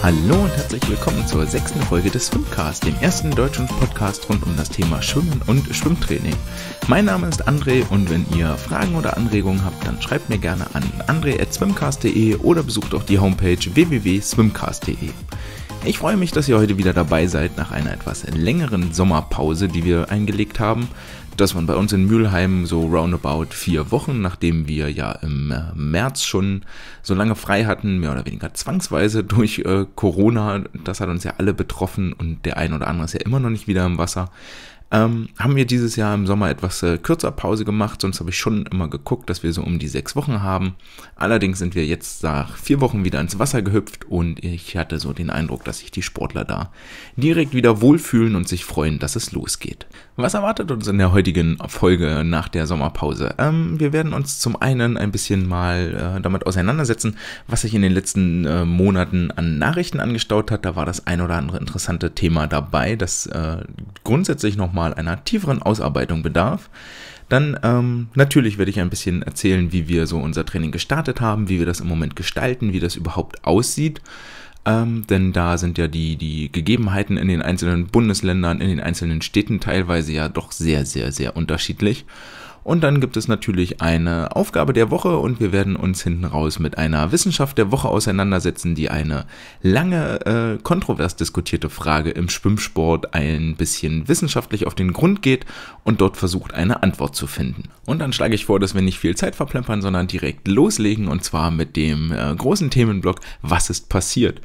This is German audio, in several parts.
Hallo und herzlich willkommen zur sechsten Folge des Swimcast, dem ersten deutschen Podcast rund um das Thema Schwimmen und Schwimmtraining. Mein Name ist André und wenn ihr Fragen oder Anregungen habt, dann schreibt mir gerne an andre@swimcast.de oder besucht auch die Homepage www.swimcast.de. Ich freue mich, dass ihr heute wieder dabei seid nach einer etwas längeren Sommerpause, die wir eingelegt haben dass man bei uns in Mülheim so roundabout vier Wochen, nachdem wir ja im äh, März schon so lange frei hatten, mehr oder weniger zwangsweise durch äh, Corona, das hat uns ja alle betroffen und der ein oder andere ist ja immer noch nicht wieder im Wasser, ähm, haben wir dieses Jahr im Sommer etwas äh, kürzer Pause gemacht, sonst habe ich schon immer geguckt, dass wir so um die sechs Wochen haben. Allerdings sind wir jetzt nach vier Wochen wieder ins Wasser gehüpft und ich hatte so den Eindruck, dass sich die Sportler da direkt wieder wohlfühlen und sich freuen, dass es losgeht. Was erwartet uns in der heutigen Folge nach der Sommerpause? Ähm, wir werden uns zum einen ein bisschen mal äh, damit auseinandersetzen, was sich in den letzten äh, Monaten an Nachrichten angestaut hat. Da war das ein oder andere interessante Thema dabei, das äh, grundsätzlich nochmal einer tieferen Ausarbeitung bedarf. Dann ähm, natürlich werde ich ein bisschen erzählen, wie wir so unser Training gestartet haben, wie wir das im Moment gestalten, wie das überhaupt aussieht. Ähm, denn da sind ja die, die Gegebenheiten in den einzelnen Bundesländern, in den einzelnen Städten teilweise ja doch sehr, sehr, sehr unterschiedlich. Und dann gibt es natürlich eine Aufgabe der Woche und wir werden uns hinten raus mit einer Wissenschaft der Woche auseinandersetzen, die eine lange, äh, kontrovers diskutierte Frage im Schwimmsport ein bisschen wissenschaftlich auf den Grund geht und dort versucht, eine Antwort zu finden. Und dann schlage ich vor, dass wir nicht viel Zeit verplempern, sondern direkt loslegen und zwar mit dem äh, großen Themenblock Was ist passiert?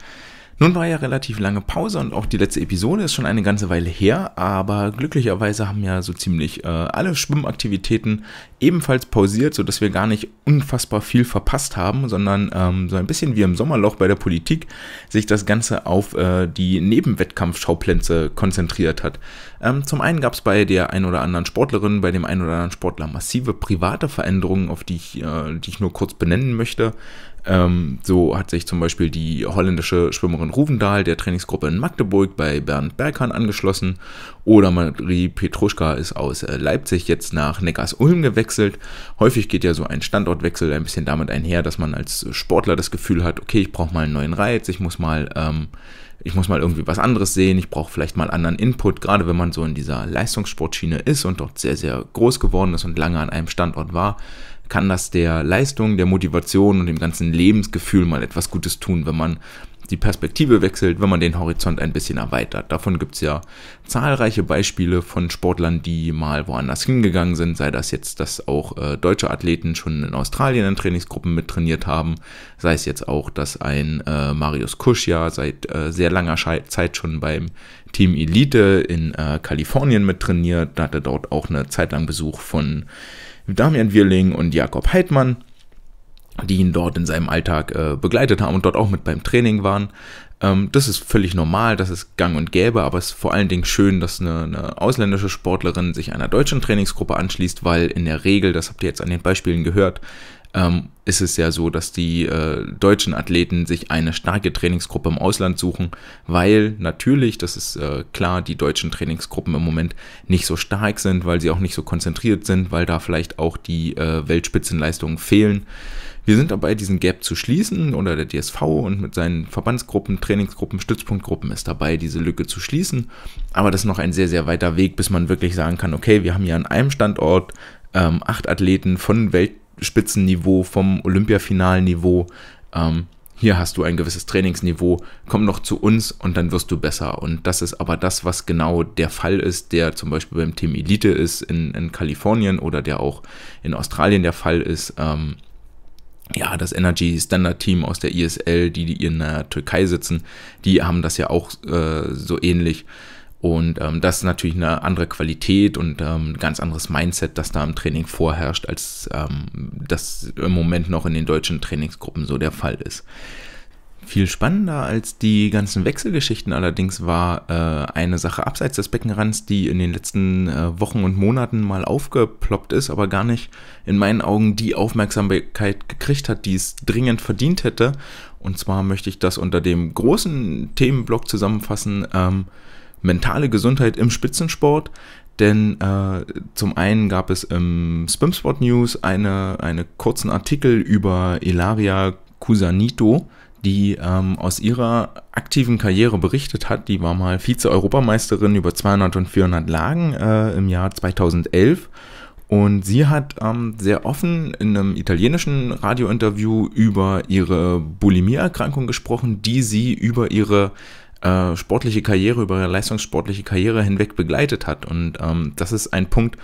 Nun war ja relativ lange Pause und auch die letzte Episode ist schon eine ganze Weile her, aber glücklicherweise haben ja so ziemlich äh, alle Schwimmaktivitäten ebenfalls pausiert, sodass wir gar nicht unfassbar viel verpasst haben, sondern ähm, so ein bisschen wie im Sommerloch bei der Politik sich das Ganze auf äh, die Nebenwettkampfschauplätze konzentriert hat. Ähm, zum einen gab es bei der ein oder anderen Sportlerin, bei dem ein oder anderen Sportler massive private Veränderungen, auf die ich, äh, die ich nur kurz benennen möchte. Ähm, so hat sich zum Beispiel die holländische Schwimmerin Ruvendahl der Trainingsgruppe in Magdeburg bei Bernd Berghahn angeschlossen. Oder Marie Petruschka ist aus äh, Leipzig jetzt nach Neckars-Ulm gewechselt. Häufig geht ja so ein Standortwechsel ein bisschen damit einher, dass man als Sportler das Gefühl hat, okay, ich brauche mal einen neuen Reiz, ich muss mal... Ähm, ich muss mal irgendwie was anderes sehen, ich brauche vielleicht mal anderen Input, gerade wenn man so in dieser Leistungssportschiene ist und dort sehr, sehr groß geworden ist und lange an einem Standort war, kann das der Leistung, der Motivation und dem ganzen Lebensgefühl mal etwas Gutes tun, wenn man die Perspektive wechselt, wenn man den Horizont ein bisschen erweitert. Davon gibt es ja zahlreiche Beispiele von Sportlern, die mal woanders hingegangen sind, sei das jetzt, dass auch äh, deutsche Athleten schon in Australien in Trainingsgruppen mittrainiert haben, sei es jetzt auch, dass ein äh, Marius Kusch ja seit äh, sehr langer Zeit schon beim Team Elite in äh, Kalifornien mittrainiert, da hat er dort auch eine Zeit lang Besuch von Damian Wirling und Jakob Heidmann, die ihn dort in seinem Alltag äh, begleitet haben und dort auch mit beim Training waren. Ähm, das ist völlig normal, das ist gang und gäbe, aber es ist vor allen Dingen schön, dass eine, eine ausländische Sportlerin sich einer deutschen Trainingsgruppe anschließt, weil in der Regel, das habt ihr jetzt an den Beispielen gehört, ähm, ist es ja so, dass die äh, deutschen Athleten sich eine starke Trainingsgruppe im Ausland suchen, weil natürlich, das ist äh, klar, die deutschen Trainingsgruppen im Moment nicht so stark sind, weil sie auch nicht so konzentriert sind, weil da vielleicht auch die äh, Weltspitzenleistungen fehlen. Wir sind dabei, diesen Gap zu schließen oder der DSV und mit seinen Verbandsgruppen, Trainingsgruppen, Stützpunktgruppen ist dabei, diese Lücke zu schließen. Aber das ist noch ein sehr, sehr weiter Weg, bis man wirklich sagen kann, okay, wir haben hier an einem Standort ähm, acht Athleten von Welt Spitzenniveau, vom Olympiafinalniveau. Ähm, hier hast du ein gewisses Trainingsniveau, komm noch zu uns und dann wirst du besser. Und das ist aber das, was genau der Fall ist, der zum Beispiel beim Team Elite ist in, in Kalifornien oder der auch in Australien der Fall ist. Ähm, ja, das Energy Standard Team aus der ISL, die, die in der Türkei sitzen, die haben das ja auch äh, so ähnlich. Und ähm, das ist natürlich eine andere Qualität und ähm, ein ganz anderes Mindset, das da im Training vorherrscht, als ähm, das im Moment noch in den deutschen Trainingsgruppen so der Fall ist. Viel spannender als die ganzen Wechselgeschichten allerdings war äh, eine Sache abseits des Beckenrands, die in den letzten äh, Wochen und Monaten mal aufgeploppt ist, aber gar nicht in meinen Augen die Aufmerksamkeit gekriegt hat, die es dringend verdient hätte. Und zwar möchte ich das unter dem großen Themenblock zusammenfassen. Ähm, mentale Gesundheit im Spitzensport, denn äh, zum einen gab es im Spimsport News eine, einen kurzen Artikel über Ilaria Cusanito, die ähm, aus ihrer aktiven Karriere berichtet hat. Die war mal Vize-Europameisterin über 200 und 400 Lagen äh, im Jahr 2011. Und sie hat ähm, sehr offen in einem italienischen Radiointerview über ihre Bulimieerkrankung gesprochen, die sie über ihre äh, sportliche Karriere, über ihre leistungssportliche Karriere hinweg begleitet hat. Und ähm, das ist ein Punkt,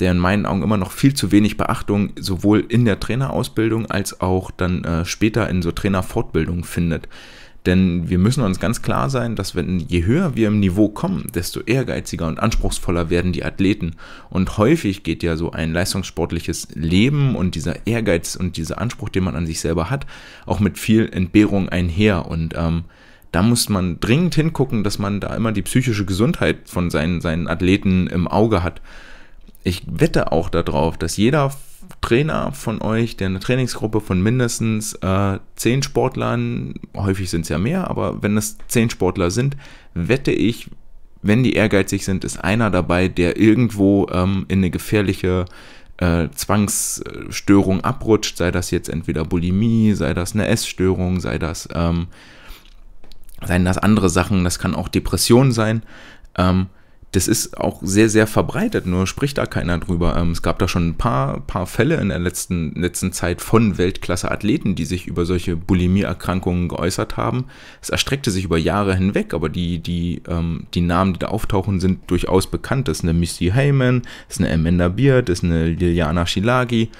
der in meinen Augen immer noch viel zu wenig Beachtung sowohl in der Trainerausbildung als auch dann äh, später in so Trainerfortbildung findet. Denn wir müssen uns ganz klar sein, dass wenn je höher wir im Niveau kommen, desto ehrgeiziger und anspruchsvoller werden die Athleten. Und häufig geht ja so ein leistungssportliches Leben und dieser Ehrgeiz und dieser Anspruch, den man an sich selber hat, auch mit viel Entbehrung einher. Und ähm, da muss man dringend hingucken, dass man da immer die psychische Gesundheit von seinen, seinen Athleten im Auge hat. Ich wette auch darauf, dass jeder Trainer von euch, der eine Trainingsgruppe von mindestens äh, zehn Sportlern, häufig sind es ja mehr, aber wenn es zehn Sportler sind, wette ich, wenn die ehrgeizig sind, ist einer dabei, der irgendwo ähm, in eine gefährliche äh, Zwangsstörung abrutscht, sei das jetzt entweder Bulimie, sei das eine Essstörung, sei das ähm, seien das andere Sachen, das kann auch Depression sein. Ähm, das ist auch sehr, sehr verbreitet, nur spricht da keiner drüber. Ähm, es gab da schon ein paar, paar Fälle in der letzten, letzten Zeit von Weltklasse-Athleten, die sich über solche Bulimie-Erkrankungen geäußert haben. Es erstreckte sich über Jahre hinweg, aber die, die, ähm, die Namen, die da auftauchen, sind durchaus bekannt. Das ist eine Missy Heyman, das ist eine Amanda Beard, das ist eine Liliana Shilagi,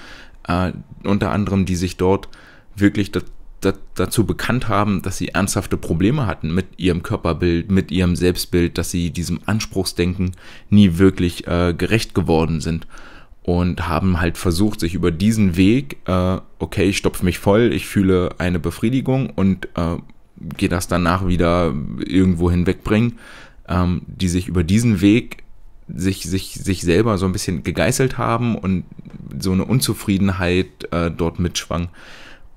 äh, unter anderem, die sich dort wirklich das, dazu bekannt haben, dass sie ernsthafte Probleme hatten mit ihrem Körperbild, mit ihrem Selbstbild, dass sie diesem Anspruchsdenken nie wirklich äh, gerecht geworden sind und haben halt versucht, sich über diesen Weg, äh, okay, ich stopfe mich voll, ich fühle eine Befriedigung und äh, gehe das danach wieder irgendwo hinwegbringen, ähm, die sich über diesen Weg sich, sich, sich selber so ein bisschen gegeißelt haben und so eine Unzufriedenheit äh, dort mitschwang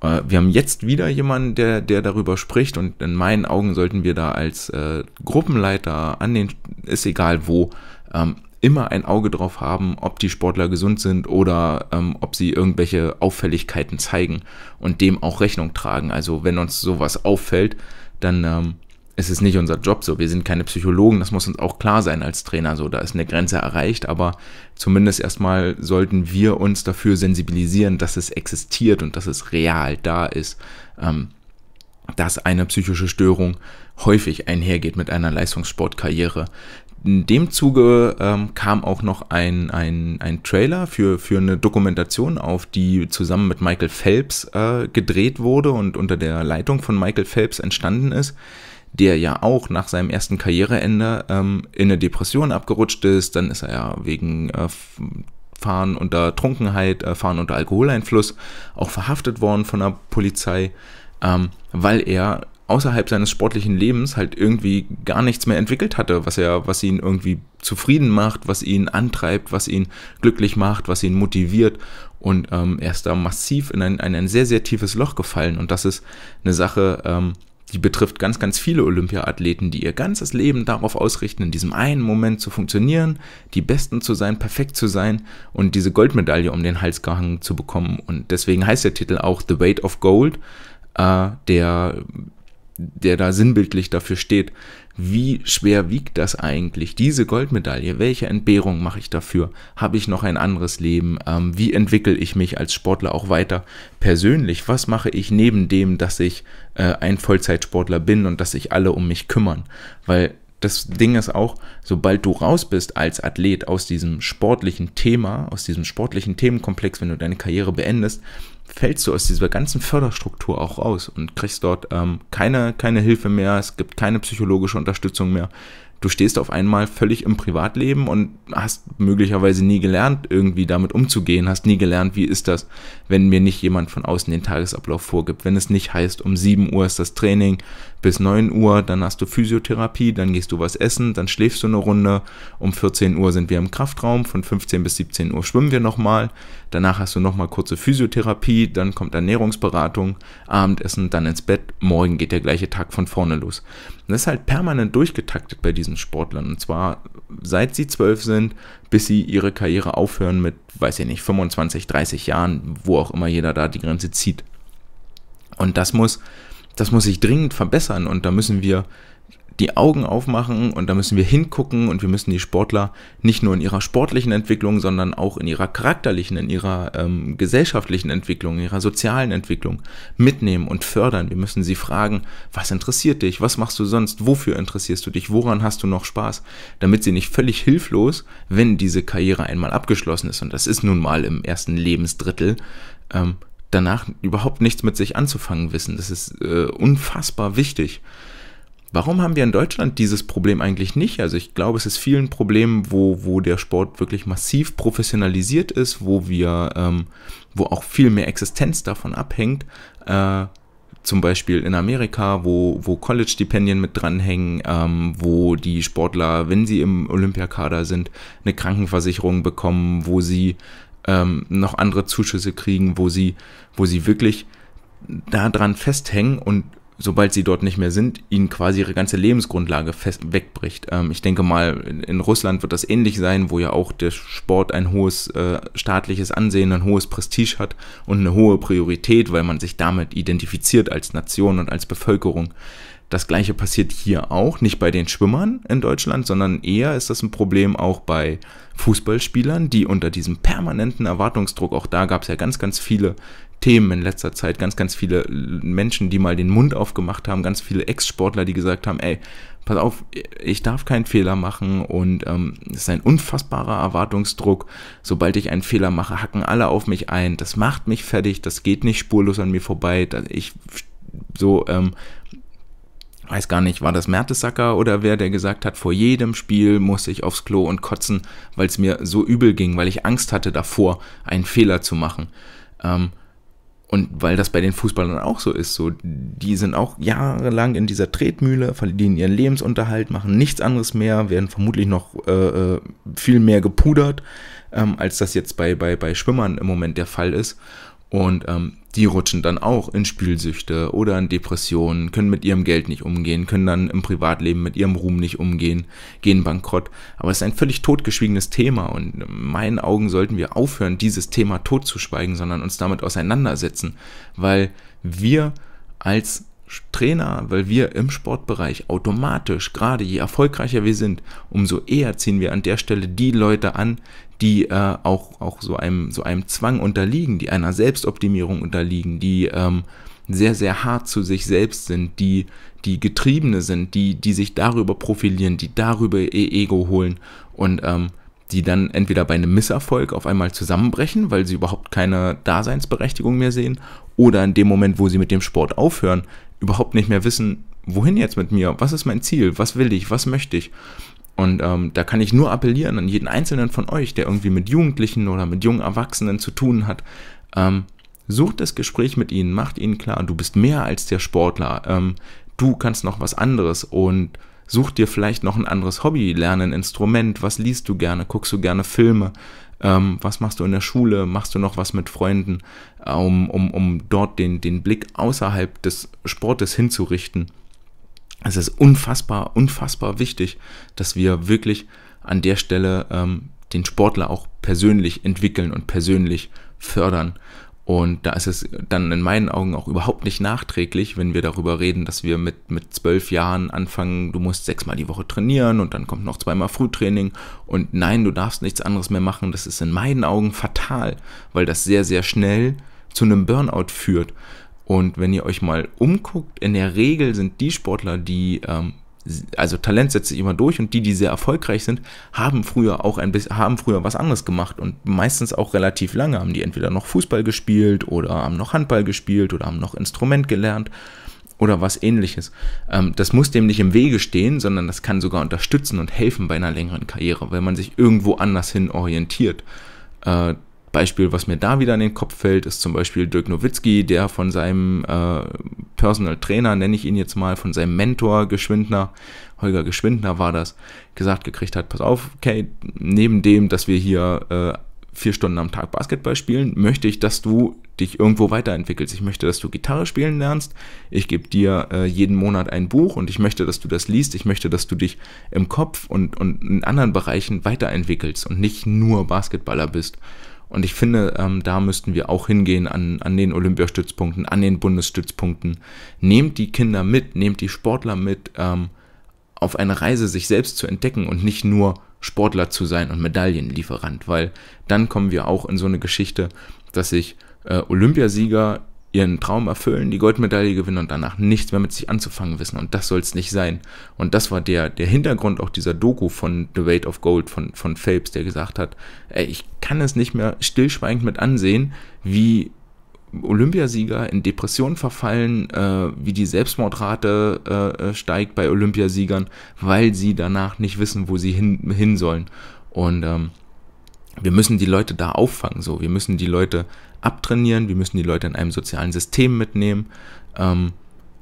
äh, wir haben jetzt wieder jemanden, der, der darüber spricht und in meinen Augen sollten wir da als äh, Gruppenleiter an den, ist egal wo, ähm, immer ein Auge drauf haben, ob die Sportler gesund sind oder ähm, ob sie irgendwelche Auffälligkeiten zeigen und dem auch Rechnung tragen. Also wenn uns sowas auffällt, dann ähm, es ist nicht unser Job so. Wir sind keine Psychologen, das muss uns auch klar sein als Trainer so. Da ist eine Grenze erreicht, aber zumindest erstmal sollten wir uns dafür sensibilisieren, dass es existiert und dass es real da ist, ähm, dass eine psychische Störung häufig einhergeht mit einer Leistungssportkarriere. In dem Zuge ähm, kam auch noch ein, ein, ein Trailer für, für eine Dokumentation auf, die zusammen mit Michael Phelps äh, gedreht wurde und unter der Leitung von Michael Phelps entstanden ist der ja auch nach seinem ersten Karriereende ähm, in eine Depression abgerutscht ist. Dann ist er ja wegen äh, Fahren unter Trunkenheit, äh, Fahren unter Alkoholeinfluss auch verhaftet worden von der Polizei, ähm, weil er außerhalb seines sportlichen Lebens halt irgendwie gar nichts mehr entwickelt hatte, was er, was ihn irgendwie zufrieden macht, was ihn antreibt, was ihn glücklich macht, was ihn motiviert. Und ähm, er ist da massiv in ein, in ein sehr, sehr tiefes Loch gefallen. Und das ist eine Sache, ähm, die betrifft ganz, ganz viele Olympiaathleten, die ihr ganzes Leben darauf ausrichten, in diesem einen Moment zu funktionieren, die Besten zu sein, perfekt zu sein und diese Goldmedaille um den Hals gehangen zu bekommen. Und deswegen heißt der Titel auch The Weight of Gold, äh, der, der da sinnbildlich dafür steht, wie schwer wiegt das eigentlich, diese Goldmedaille? Welche Entbehrung mache ich dafür? Habe ich noch ein anderes Leben? Ähm, wie entwickle ich mich als Sportler auch weiter persönlich? Was mache ich neben dem, dass ich äh, ein Vollzeitsportler bin und dass sich alle um mich kümmern? Weil das Ding ist auch, sobald du raus bist als Athlet aus diesem sportlichen Thema, aus diesem sportlichen Themenkomplex, wenn du deine Karriere beendest, fällst du aus dieser ganzen Förderstruktur auch raus und kriegst dort ähm, keine, keine Hilfe mehr, es gibt keine psychologische Unterstützung mehr. Du stehst auf einmal völlig im Privatleben und hast möglicherweise nie gelernt, irgendwie damit umzugehen, hast nie gelernt, wie ist das, wenn mir nicht jemand von außen den Tagesablauf vorgibt, wenn es nicht heißt, um 7 Uhr ist das Training, bis 9 Uhr, dann hast du Physiotherapie, dann gehst du was essen, dann schläfst du eine Runde, um 14 Uhr sind wir im Kraftraum, von 15 bis 17 Uhr schwimmen wir nochmal, danach hast du nochmal kurze Physiotherapie, dann kommt Ernährungsberatung, Abendessen, dann ins Bett, morgen geht der gleiche Tag von vorne los. das ist halt permanent durchgetaktet bei diesen Sportlern und zwar seit sie 12 sind, bis sie ihre Karriere aufhören mit, weiß ich nicht, 25, 30 Jahren, wo auch immer jeder da die Grenze zieht. Und das muss das muss sich dringend verbessern und da müssen wir die Augen aufmachen und da müssen wir hingucken und wir müssen die Sportler nicht nur in ihrer sportlichen Entwicklung, sondern auch in ihrer charakterlichen, in ihrer ähm, gesellschaftlichen Entwicklung, in ihrer sozialen Entwicklung mitnehmen und fördern. Wir müssen sie fragen, was interessiert dich, was machst du sonst, wofür interessierst du dich, woran hast du noch Spaß, damit sie nicht völlig hilflos, wenn diese Karriere einmal abgeschlossen ist, und das ist nun mal im ersten Lebensdrittel, ähm, danach überhaupt nichts mit sich anzufangen wissen. Das ist äh, unfassbar wichtig. Warum haben wir in Deutschland dieses Problem eigentlich nicht? Also ich glaube, es ist vielen Problemen, wo, wo der Sport wirklich massiv professionalisiert ist, wo wir, ähm, wo auch viel mehr Existenz davon abhängt. Äh, zum Beispiel in Amerika, wo, wo College-Stipendien mit dranhängen, ähm, wo die Sportler, wenn sie im Olympiakader sind, eine Krankenversicherung bekommen, wo sie ähm, noch andere Zuschüsse kriegen, wo sie, wo sie wirklich daran festhängen und sobald sie dort nicht mehr sind, ihnen quasi ihre ganze Lebensgrundlage wegbricht. Ähm, ich denke mal, in Russland wird das ähnlich sein, wo ja auch der Sport ein hohes äh, staatliches Ansehen, ein hohes Prestige hat und eine hohe Priorität, weil man sich damit identifiziert als Nation und als Bevölkerung. Das gleiche passiert hier auch, nicht bei den Schwimmern in Deutschland, sondern eher ist das ein Problem auch bei Fußballspielern, die unter diesem permanenten Erwartungsdruck, auch da gab es ja ganz, ganz viele Themen in letzter Zeit, ganz, ganz viele Menschen, die mal den Mund aufgemacht haben, ganz viele Ex-Sportler, die gesagt haben, ey, pass auf, ich darf keinen Fehler machen und ähm, es ist ein unfassbarer Erwartungsdruck. Sobald ich einen Fehler mache, hacken alle auf mich ein, das macht mich fertig, das geht nicht spurlos an mir vorbei, ich so, ähm, weiß gar nicht, war das Mertesacker oder wer, der gesagt hat, vor jedem Spiel muss ich aufs Klo und kotzen, weil es mir so übel ging, weil ich Angst hatte davor, einen Fehler zu machen. Ähm, und weil das bei den Fußballern auch so ist, so, die sind auch jahrelang in dieser Tretmühle, verdienen ihren Lebensunterhalt, machen nichts anderes mehr, werden vermutlich noch äh, äh viel mehr gepudert, ähm, als das jetzt bei, bei, bei Schwimmern im Moment der Fall ist. Und ähm, die rutschen dann auch in Spielsüchte oder in Depressionen, können mit ihrem Geld nicht umgehen, können dann im Privatleben mit ihrem Ruhm nicht umgehen, gehen bankrott. Aber es ist ein völlig totgeschwiegenes Thema und in meinen Augen sollten wir aufhören, dieses Thema totzuschweigen, sondern uns damit auseinandersetzen, weil wir als Trainer, weil wir im Sportbereich automatisch, gerade je erfolgreicher wir sind, umso eher ziehen wir an der Stelle die Leute an, die äh, auch, auch so, einem, so einem Zwang unterliegen, die einer Selbstoptimierung unterliegen, die ähm, sehr, sehr hart zu sich selbst sind, die, die Getriebene sind, die, die sich darüber profilieren, die darüber ihr Ego holen und ähm, die dann entweder bei einem Misserfolg auf einmal zusammenbrechen, weil sie überhaupt keine Daseinsberechtigung mehr sehen, oder in dem Moment, wo sie mit dem Sport aufhören, überhaupt nicht mehr wissen, wohin jetzt mit mir, was ist mein Ziel, was will ich, was möchte ich. Und ähm, da kann ich nur appellieren an jeden Einzelnen von euch, der irgendwie mit Jugendlichen oder mit jungen Erwachsenen zu tun hat. Ähm, sucht das Gespräch mit ihnen, macht ihnen klar, du bist mehr als der Sportler, ähm, du kannst noch was anderes und such dir vielleicht noch ein anderes Hobby, lerne ein Instrument, was liest du gerne, guckst du gerne Filme, ähm, was machst du in der Schule, machst du noch was mit Freunden, äh, um, um, um dort den, den Blick außerhalb des Sportes hinzurichten es ist unfassbar, unfassbar wichtig, dass wir wirklich an der Stelle ähm, den Sportler auch persönlich entwickeln und persönlich fördern. Und da ist es dann in meinen Augen auch überhaupt nicht nachträglich, wenn wir darüber reden, dass wir mit, mit zwölf Jahren anfangen, du musst sechsmal die Woche trainieren und dann kommt noch zweimal Frühtraining und nein, du darfst nichts anderes mehr machen. Das ist in meinen Augen fatal, weil das sehr, sehr schnell zu einem Burnout führt. Und wenn ihr euch mal umguckt, in der Regel sind die Sportler, die, ähm, also Talent setzt sich immer durch und die, die sehr erfolgreich sind, haben früher auch ein bisschen, haben früher was anderes gemacht und meistens auch relativ lange haben die entweder noch Fußball gespielt oder haben noch Handball gespielt oder haben noch Instrument gelernt oder was ähnliches. Ähm, das muss dem nicht im Wege stehen, sondern das kann sogar unterstützen und helfen bei einer längeren Karriere, wenn man sich irgendwo anders hin orientiert. Äh, Beispiel, was mir da wieder in den Kopf fällt, ist zum Beispiel Dirk Nowitzki, der von seinem äh, Personal Trainer, nenne ich ihn jetzt mal, von seinem Mentor Geschwindner, Holger Geschwindner war das, gesagt gekriegt hat, pass auf, okay, neben dem, dass wir hier äh, vier Stunden am Tag Basketball spielen, möchte ich, dass du dich irgendwo weiterentwickelst. Ich möchte, dass du Gitarre spielen lernst. Ich gebe dir äh, jeden Monat ein Buch und ich möchte, dass du das liest. Ich möchte, dass du dich im Kopf und, und in anderen Bereichen weiterentwickelst und nicht nur Basketballer bist. Und ich finde, ähm, da müssten wir auch hingehen an, an den Olympiastützpunkten, an den Bundesstützpunkten. Nehmt die Kinder mit, nehmt die Sportler mit ähm, auf eine Reise, sich selbst zu entdecken und nicht nur Sportler zu sein und Medaillenlieferant, weil dann kommen wir auch in so eine Geschichte, dass sich äh, Olympiasieger ihren Traum erfüllen, die Goldmedaille gewinnen und danach nichts mehr mit sich anzufangen wissen. Und das soll es nicht sein. Und das war der, der Hintergrund auch dieser Doku von The Weight of Gold von, von Phelps, der gesagt hat, ey, ich kann es nicht mehr stillschweigend mit ansehen, wie Olympiasieger in Depressionen verfallen, äh, wie die Selbstmordrate äh, äh steigt bei Olympiasiegern, weil sie danach nicht wissen, wo sie hin, hin sollen. Und ähm, wir müssen die Leute da auffangen, so. Wir müssen die Leute abtrainieren, wir müssen die Leute in einem sozialen System mitnehmen ähm,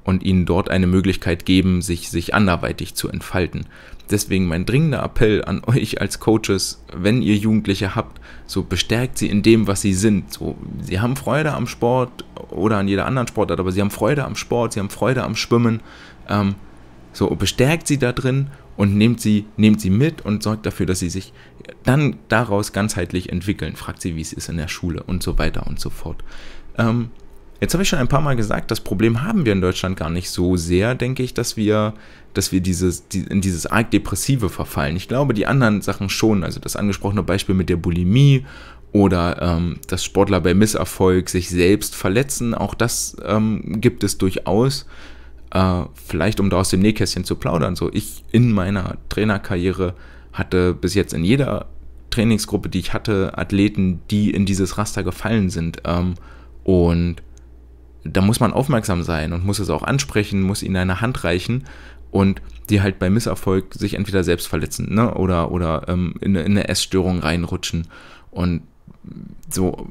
und ihnen dort eine Möglichkeit geben, sich, sich anderweitig zu entfalten. Deswegen mein dringender Appell an euch als Coaches, wenn ihr Jugendliche habt, so bestärkt sie in dem, was sie sind. So, sie haben Freude am Sport oder an jeder anderen Sportart, aber sie haben Freude am Sport, sie haben Freude am Schwimmen. Ähm, so bestärkt sie da drin und nehmt sie, nehmt sie mit und sorgt dafür, dass sie sich dann daraus ganzheitlich entwickeln. Fragt sie, wie es ist in der Schule und so weiter und so fort. Ähm, jetzt habe ich schon ein paar Mal gesagt, das Problem haben wir in Deutschland gar nicht so sehr, denke ich, dass wir, dass wir dieses, die, in dieses arg Depressive verfallen. Ich glaube, die anderen Sachen schon, also das angesprochene Beispiel mit der Bulimie oder ähm, dass Sportler bei Misserfolg sich selbst verletzen, auch das ähm, gibt es durchaus. Äh, vielleicht, um da aus dem Nähkästchen zu plaudern, so ich in meiner Trainerkarriere hatte bis jetzt in jeder Trainingsgruppe, die ich hatte, Athleten, die in dieses Raster gefallen sind. Ähm, und da muss man aufmerksam sein und muss es auch ansprechen, muss ihnen eine Hand reichen und die halt bei Misserfolg sich entweder selbst verletzen ne? oder, oder ähm, in, in eine Essstörung reinrutschen. Und so,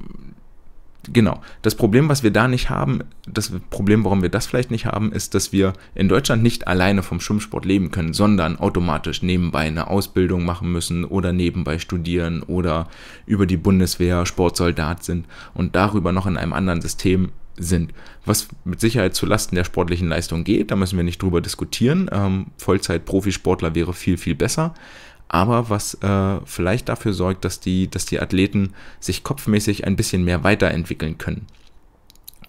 Genau. Das Problem, was wir da nicht haben, das Problem, warum wir das vielleicht nicht haben, ist, dass wir in Deutschland nicht alleine vom Schwimmsport leben können, sondern automatisch nebenbei eine Ausbildung machen müssen oder nebenbei studieren oder über die Bundeswehr Sportsoldat sind und darüber noch in einem anderen System sind. Was mit Sicherheit zulasten der sportlichen Leistung geht, da müssen wir nicht drüber diskutieren. Ähm, Vollzeit-Profisportler wäre viel, viel besser aber was äh, vielleicht dafür sorgt, dass die, dass die Athleten sich kopfmäßig ein bisschen mehr weiterentwickeln können.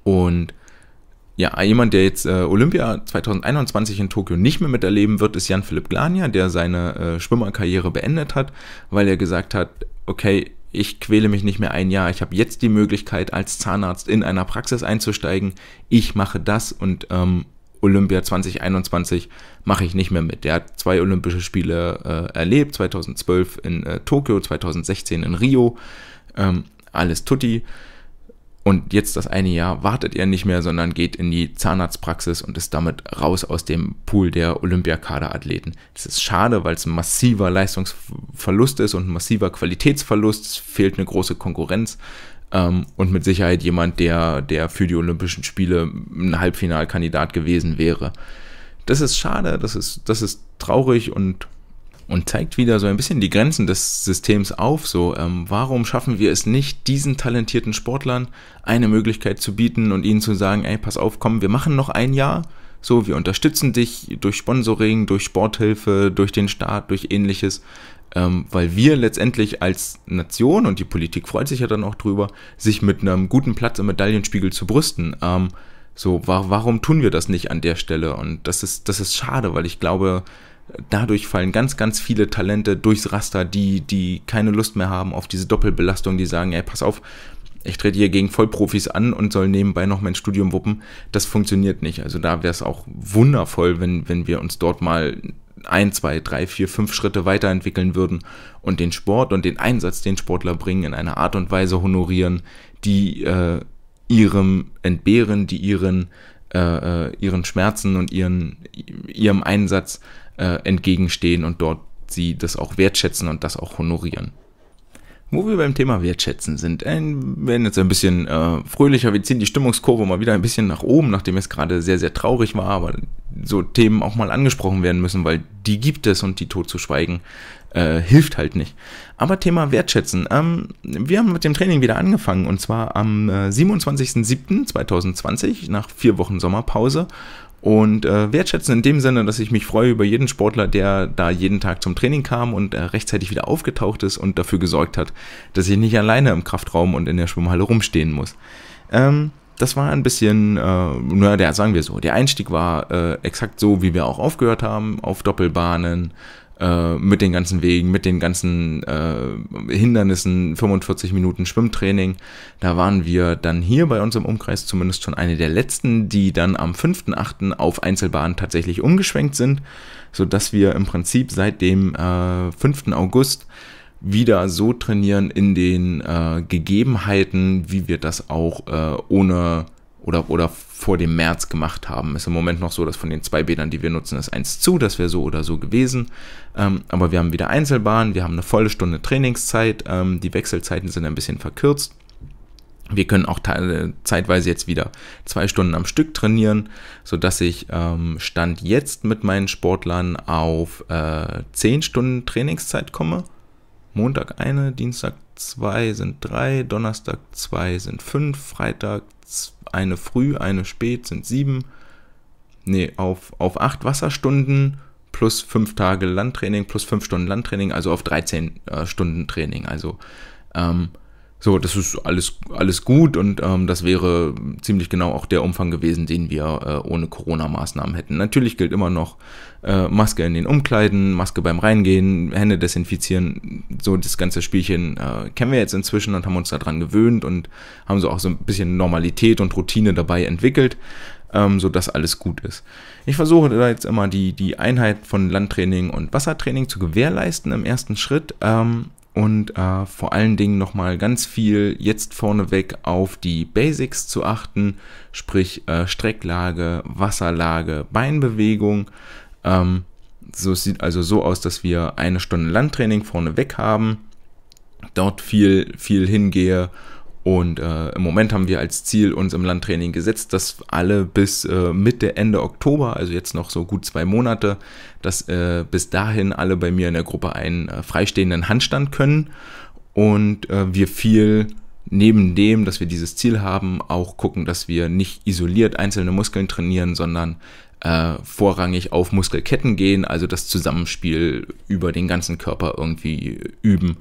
Und ja, jemand, der jetzt äh, Olympia 2021 in Tokio nicht mehr miterleben wird, ist Jan-Philipp Glania, der seine äh, Schwimmerkarriere beendet hat, weil er gesagt hat, okay, ich quäle mich nicht mehr ein Jahr, ich habe jetzt die Möglichkeit, als Zahnarzt in einer Praxis einzusteigen, ich mache das und ähm, Olympia 2021 mache ich nicht mehr mit. Der hat zwei Olympische Spiele äh, erlebt, 2012 in äh, Tokio, 2016 in Rio, ähm, alles tutti. Und jetzt das eine Jahr wartet er nicht mehr, sondern geht in die Zahnarztpraxis und ist damit raus aus dem Pool der Olympiakaderathleten. Das ist schade, weil es ein massiver Leistungsverlust ist und ein massiver Qualitätsverlust. Es fehlt eine große Konkurrenz. Ähm, und mit Sicherheit jemand, der, der für die Olympischen Spiele ein Halbfinalkandidat gewesen wäre. Das ist schade, das ist, das ist traurig und, und zeigt wieder so ein bisschen die Grenzen des Systems auf. So, ähm, warum schaffen wir es nicht, diesen talentierten Sportlern eine Möglichkeit zu bieten und ihnen zu sagen, ey, pass auf, komm, wir machen noch ein Jahr. So, wir unterstützen dich durch Sponsoring, durch Sporthilfe, durch den Staat, durch ähnliches ähm, weil wir letztendlich als Nation, und die Politik freut sich ja dann auch drüber, sich mit einem guten Platz im Medaillenspiegel zu brüsten. Ähm, so, wa warum tun wir das nicht an der Stelle? Und das ist, das ist schade, weil ich glaube, dadurch fallen ganz, ganz viele Talente durchs Raster, die, die keine Lust mehr haben auf diese Doppelbelastung, die sagen, ey, pass auf, ich trete hier gegen Vollprofis an und soll nebenbei noch mein Studium wuppen. Das funktioniert nicht. Also da wäre es auch wundervoll, wenn, wenn wir uns dort mal ein, zwei, drei, vier, fünf Schritte weiterentwickeln würden und den Sport und den Einsatz, den Sportler bringen, in einer Art und Weise honorieren, die äh, ihrem Entbehren, die ihren, äh, äh ihren Schmerzen und ihren, ihrem Einsatz äh, entgegenstehen und dort sie das auch wertschätzen und das auch honorieren. Wo wir beim Thema Wertschätzen sind, ein, werden jetzt ein bisschen äh, fröhlicher. Wir ziehen die Stimmungskurve mal wieder ein bisschen nach oben, nachdem es gerade sehr, sehr traurig war, aber so Themen auch mal angesprochen werden müssen, weil die gibt es und die tot zu schweigen äh, hilft halt nicht. Aber Thema Wertschätzen. Ähm, wir haben mit dem Training wieder angefangen und zwar am äh, 27.07.2020 nach vier Wochen Sommerpause. Und äh, wertschätzen in dem Sinne, dass ich mich freue über jeden Sportler, der da jeden Tag zum Training kam und äh, rechtzeitig wieder aufgetaucht ist und dafür gesorgt hat, dass ich nicht alleine im Kraftraum und in der Schwimmhalle rumstehen muss. Ähm, das war ein bisschen, äh, naja, sagen wir so, der Einstieg war äh, exakt so, wie wir auch aufgehört haben, auf Doppelbahnen, äh, mit den ganzen Wegen, mit den ganzen äh, Hindernissen, 45 Minuten Schwimmtraining. Da waren wir dann hier bei uns im Umkreis zumindest schon eine der letzten, die dann am 5.8. auf Einzelbahnen tatsächlich umgeschwenkt sind, sodass wir im Prinzip seit dem äh, 5. August wieder so trainieren in den äh, Gegebenheiten, wie wir das auch äh, ohne oder, oder vor dem März gemacht haben. Ist im Moment noch so, dass von den zwei Bädern, die wir nutzen, ist eins zu, das wäre so oder so gewesen. Ähm, aber wir haben wieder Einzelbahnen, wir haben eine volle Stunde Trainingszeit, ähm, die Wechselzeiten sind ein bisschen verkürzt. Wir können auch zeitweise jetzt wieder zwei Stunden am Stück trainieren, sodass ich ähm, Stand jetzt mit meinen Sportlern auf äh, zehn Stunden Trainingszeit komme Montag eine, Dienstag zwei sind drei, Donnerstag zwei sind fünf, Freitag eine früh, eine spät sind sieben. Nee, auf, auf acht Wasserstunden plus fünf Tage Landtraining plus fünf Stunden Landtraining, also auf 13 äh, Stunden Training. Also ähm, so, das ist alles, alles gut und ähm, das wäre ziemlich genau auch der Umfang gewesen, den wir äh, ohne Corona-Maßnahmen hätten. Natürlich gilt immer noch äh, Maske in den Umkleiden, Maske beim Reingehen, Hände desinfizieren. So das ganze Spielchen äh, kennen wir jetzt inzwischen und haben uns daran gewöhnt und haben so auch so ein bisschen Normalität und Routine dabei entwickelt, ähm, sodass alles gut ist. Ich versuche da jetzt immer die, die Einheit von Landtraining und Wassertraining zu gewährleisten im ersten Schritt. Ähm, und äh, vor allen Dingen nochmal ganz viel jetzt vorneweg auf die Basics zu achten, sprich äh, Strecklage, Wasserlage, Beinbewegung. Ähm, so sieht also so aus, dass wir eine Stunde Landtraining vorneweg haben, dort viel, viel hingehe und äh, im Moment haben wir als Ziel uns im Landtraining gesetzt, dass alle bis äh, Mitte, Ende Oktober, also jetzt noch so gut zwei Monate, dass äh, bis dahin alle bei mir in der Gruppe einen äh, freistehenden Handstand können. Und äh, wir viel neben dem, dass wir dieses Ziel haben, auch gucken, dass wir nicht isoliert einzelne Muskeln trainieren, sondern äh, vorrangig auf Muskelketten gehen, also das Zusammenspiel über den ganzen Körper irgendwie üben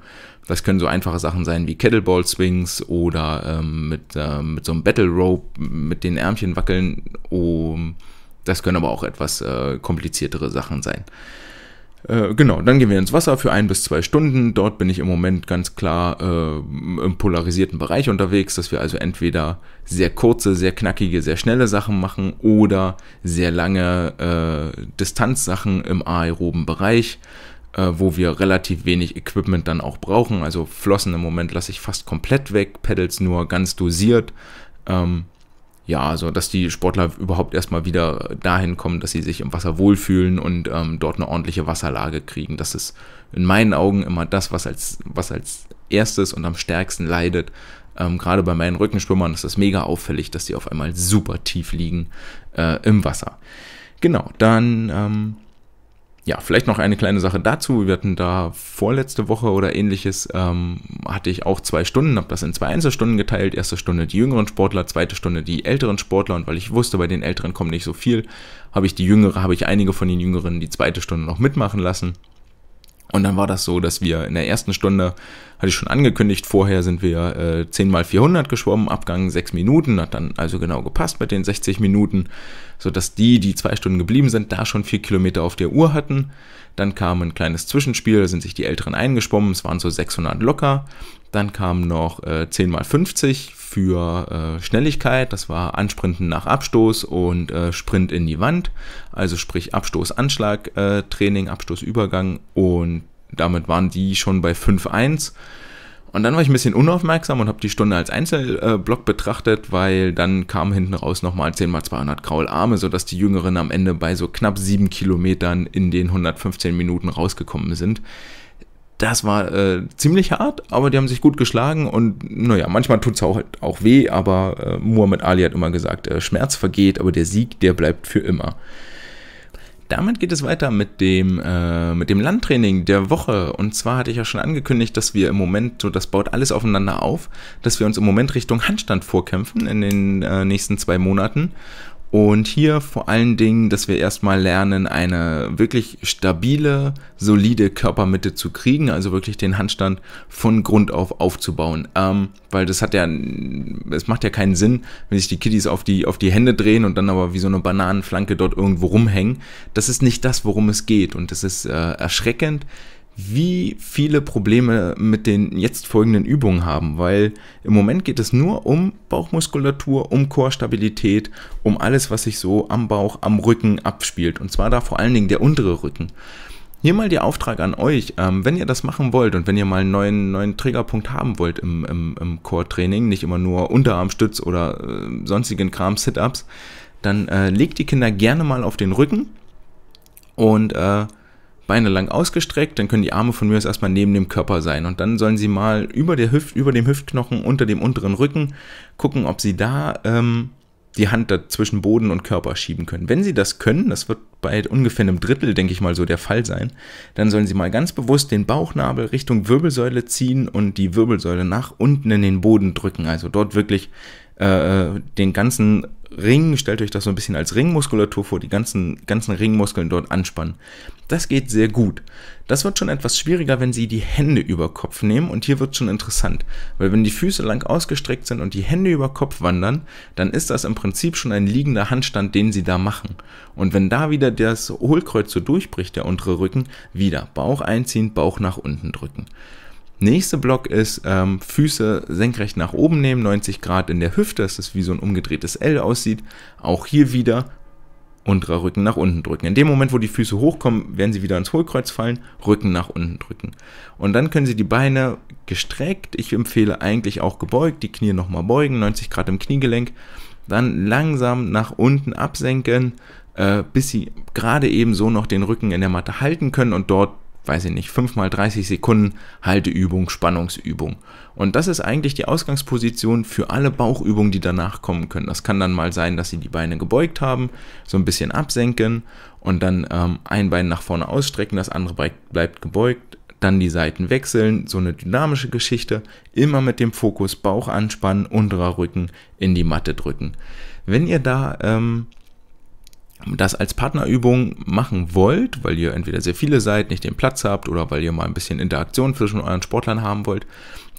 das können so einfache Sachen sein wie Kettleball Swings oder ähm, mit, äh, mit so einem Battle Rope mit den Ärmchen wackeln. Oh, das können aber auch etwas äh, kompliziertere Sachen sein. Äh, genau, dann gehen wir ins Wasser für ein bis zwei Stunden. Dort bin ich im Moment ganz klar äh, im polarisierten Bereich unterwegs, dass wir also entweder sehr kurze, sehr knackige, sehr schnelle Sachen machen oder sehr lange äh, Distanzsachen im aeroben Bereich. Äh, wo wir relativ wenig Equipment dann auch brauchen. Also Flossen im Moment lasse ich fast komplett weg, Pedals nur ganz dosiert. Ähm, ja, also dass die Sportler überhaupt erstmal wieder dahin kommen, dass sie sich im Wasser wohlfühlen und ähm, dort eine ordentliche Wasserlage kriegen. Das ist in meinen Augen immer das, was als, was als erstes und am stärksten leidet. Ähm, Gerade bei meinen Rückenschwimmern ist das mega auffällig, dass die auf einmal super tief liegen äh, im Wasser. Genau, dann Ähm, ja, vielleicht noch eine kleine Sache dazu. Wir hatten da vorletzte Woche oder ähnliches, ähm, hatte ich auch zwei Stunden, habe das in zwei Einzelstunden geteilt. Erste Stunde die jüngeren Sportler, zweite Stunde die älteren Sportler. Und weil ich wusste, bei den älteren kommen nicht so viel, habe ich die jüngere, habe ich einige von den jüngeren die zweite Stunde noch mitmachen lassen. Und dann war das so, dass wir in der ersten Stunde, hatte ich schon angekündigt, vorher sind wir äh, 10 mal 400 geschwommen, Abgang 6 Minuten, hat dann also genau gepasst mit den 60 Minuten, sodass die, die zwei Stunden geblieben sind, da schon 4 Kilometer auf der Uhr hatten. Dann kam ein kleines Zwischenspiel, da sind sich die Älteren eingeschwommen, es waren so 600 locker. Dann kam noch äh, 10x50 für äh, Schnelligkeit, das war Ansprinten nach Abstoß und äh, Sprint in die Wand, also sprich Abstoß-Anschlag, äh, Training, Abstoßübergang und damit waren die schon bei 5-1. Und dann war ich ein bisschen unaufmerksam und habe die Stunde als Einzelblock äh, betrachtet, weil dann kamen hinten raus nochmal 10x200 Kraularme, sodass die Jüngeren am Ende bei so knapp 7 Kilometern in den 115 Minuten rausgekommen sind das war äh, ziemlich hart, aber die haben sich gut geschlagen und naja, manchmal tut es auch, halt auch weh, aber äh, Muhammad Ali hat immer gesagt, äh, Schmerz vergeht, aber der Sieg, der bleibt für immer. Damit geht es weiter mit dem, äh, mit dem Landtraining der Woche. Und zwar hatte ich ja schon angekündigt, dass wir im Moment, so das baut alles aufeinander auf, dass wir uns im Moment Richtung Handstand vorkämpfen in den äh, nächsten zwei Monaten. Und hier vor allen Dingen, dass wir erstmal lernen, eine wirklich stabile, solide Körpermitte zu kriegen, also wirklich den Handstand von Grund auf aufzubauen. Ähm, weil das hat ja, es macht ja keinen Sinn, wenn sich die Kiddies auf die, auf die Hände drehen und dann aber wie so eine Bananenflanke dort irgendwo rumhängen. Das ist nicht das, worum es geht und das ist äh, erschreckend wie viele Probleme mit den jetzt folgenden Übungen haben, weil im Moment geht es nur um Bauchmuskulatur, um Chorstabilität, um alles, was sich so am Bauch, am Rücken abspielt. Und zwar da vor allen Dingen der untere Rücken. Hier mal der Auftrag an euch, ähm, wenn ihr das machen wollt und wenn ihr mal einen neuen, neuen Triggerpunkt haben wollt im, im, im Core-Training, nicht immer nur Unterarmstütz oder äh, sonstigen Kram, Sit-Ups, dann äh, legt die Kinder gerne mal auf den Rücken und äh, Beine lang ausgestreckt, dann können die Arme von mir aus erstmal neben dem Körper sein und dann sollen sie mal über der Hüft, über dem Hüftknochen, unter dem unteren Rücken gucken, ob sie da ähm, die Hand zwischen Boden und Körper schieben können. Wenn sie das können, das wird bei ungefähr einem Drittel, denke ich mal, so der Fall sein, dann sollen sie mal ganz bewusst den Bauchnabel Richtung Wirbelsäule ziehen und die Wirbelsäule nach unten in den Boden drücken. Also dort wirklich äh, äh den ganzen Ring, stellt euch das so ein bisschen als Ringmuskulatur vor, die ganzen, ganzen Ringmuskeln dort anspannen. Das geht sehr gut. Das wird schon etwas schwieriger, wenn Sie die Hände über Kopf nehmen und hier wird schon interessant, weil wenn die Füße lang ausgestreckt sind und die Hände über Kopf wandern, dann ist das im Prinzip schon ein liegender Handstand, den Sie da machen. Und wenn da wieder das Hohlkreuz so durchbricht, der untere Rücken, wieder Bauch einziehen, Bauch nach unten drücken. Nächster Block ist ähm, Füße senkrecht nach oben nehmen, 90 Grad in der Hüfte, dass es wie so ein umgedrehtes L aussieht. Auch hier wieder unterer Rücken nach unten drücken. In dem Moment, wo die Füße hochkommen, werden sie wieder ins Hohlkreuz fallen, Rücken nach unten drücken. Und dann können sie die Beine gestreckt, ich empfehle eigentlich auch gebeugt, die Knie nochmal beugen, 90 Grad im Kniegelenk, dann langsam nach unten absenken, äh, bis sie gerade eben so noch den Rücken in der Matte halten können und dort weiß ich nicht, 5 mal 30 Sekunden Halteübung, Spannungsübung. Und das ist eigentlich die Ausgangsposition für alle Bauchübungen, die danach kommen können. Das kann dann mal sein, dass Sie die Beine gebeugt haben, so ein bisschen absenken und dann ähm, ein Bein nach vorne ausstrecken, das andere bleibt gebeugt, dann die Seiten wechseln, so eine dynamische Geschichte, immer mit dem Fokus Bauch anspannen, unterer Rücken in die Matte drücken. Wenn ihr da ähm, das als Partnerübung machen wollt, weil ihr entweder sehr viele seid, nicht den Platz habt oder weil ihr mal ein bisschen Interaktion zwischen euren Sportlern haben wollt,